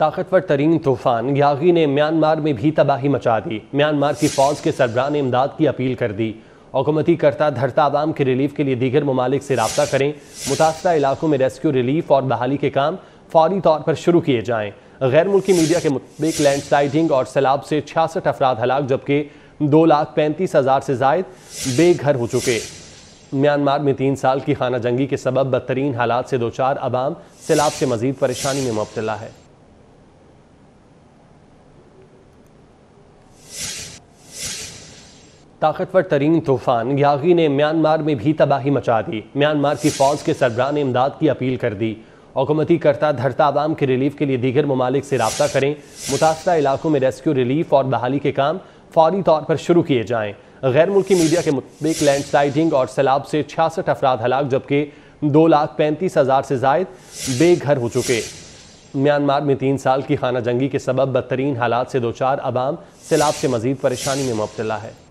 ताकतवर तरीन तूफान यागी ने म्यांमार में भी तबाही मचा दी म्यांमार की फौज के सरबराह ने इमदाद की अपील कर दी हुकूमती करता धरता आवाम के रिलीफ के लिए दीगर ममालिक से रबता करें मुतासर इलाकों में रेस्क्यू रिलीफ और बहाली के काम फौरी तौर पर शुरू किए जाएँ गैर मुल्की मीडिया के मुताबिक लैंड स्लाइडिंग और सैलाब से छियासठ अफराद हलाक जबकि दो लाख पैंतीस हज़ार से जायद बेघर हो चुके म्यांमार में तीन साल की खाना जंगी के सबब बदतरीन हालात से दो चार आवाम सैलाब से मजीद परेशानी में मुबतला है ताकतवर तरीन तूफान यागी ने म्यांमार में भी तबाही मचा दी म्यांमार की फौज के सरबरा ने इमदाद की अपील कर दी हुकूमती करता धरता आवाम के रिलीफ के लिए दीगर ममालिक से रबता करें मुतासर इलाकों में रेस्क्यू रिलीफ और बहाली के काम फौरी तौर पर शुरू किए जाएँ गैर मुल्की मीडिया के मुताबिक लैंड स्लाइडिंग और सैलाब से छियासठ अफराद हलाक जबकि दो लाख पैंतीस हज़ार से जायद बेघर हो चुके म्यांमार में तीन साल की खाना जंगी के सबब बदतरीन हालात से दो चार आवाम सैलाब से मजीद परेशानी में मुबतला है